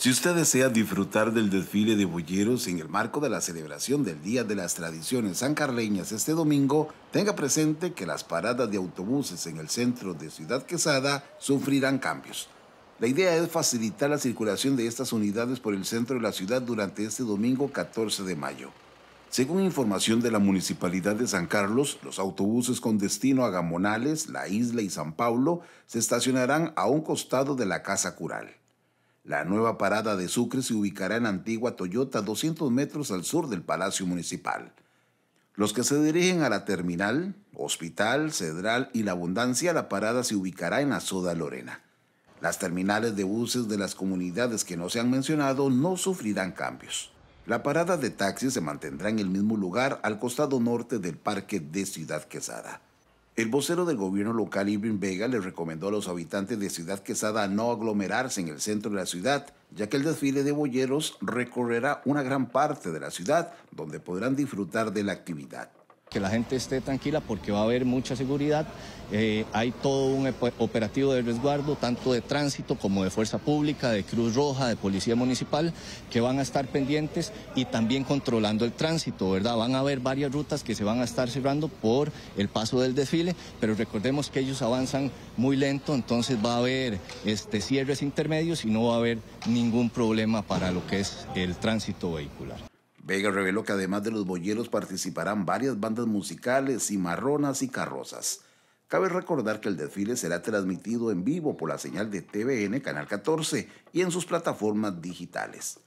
Si usted desea disfrutar del desfile de bulleros en el marco de la celebración del Día de las Tradiciones San Carleñas este domingo, tenga presente que las paradas de autobuses en el centro de Ciudad Quesada sufrirán cambios. La idea es facilitar la circulación de estas unidades por el centro de la ciudad durante este domingo 14 de mayo. Según información de la Municipalidad de San Carlos, los autobuses con destino a Gamonales, La Isla y San Pablo se estacionarán a un costado de la Casa Cural. La nueva parada de Sucre se ubicará en Antigua Toyota, 200 metros al sur del Palacio Municipal. Los que se dirigen a la terminal, Hospital, Cedral y La Abundancia, la parada se ubicará en la Lorena. Las terminales de buses de las comunidades que no se han mencionado no sufrirán cambios. La parada de taxis se mantendrá en el mismo lugar al costado norte del parque de Ciudad Quesada. El vocero del gobierno local, Irving Vega, le recomendó a los habitantes de Ciudad Quesada no aglomerarse en el centro de la ciudad, ya que el desfile de boyeros recorrerá una gran parte de la ciudad, donde podrán disfrutar de la actividad que la gente esté tranquila porque va a haber mucha seguridad. Eh, hay todo un operativo de resguardo, tanto de tránsito como de fuerza pública, de Cruz Roja, de Policía Municipal, que van a estar pendientes y también controlando el tránsito, ¿verdad? Van a haber varias rutas que se van a estar cerrando por el paso del desfile, pero recordemos que ellos avanzan muy lento, entonces va a haber este, cierres intermedios y no va a haber ningún problema para lo que es el tránsito vehicular. Vega reveló que además de los boyeros participarán varias bandas musicales, cimarronas y carrozas. Cabe recordar que el desfile será transmitido en vivo por la señal de TVN Canal 14 y en sus plataformas digitales.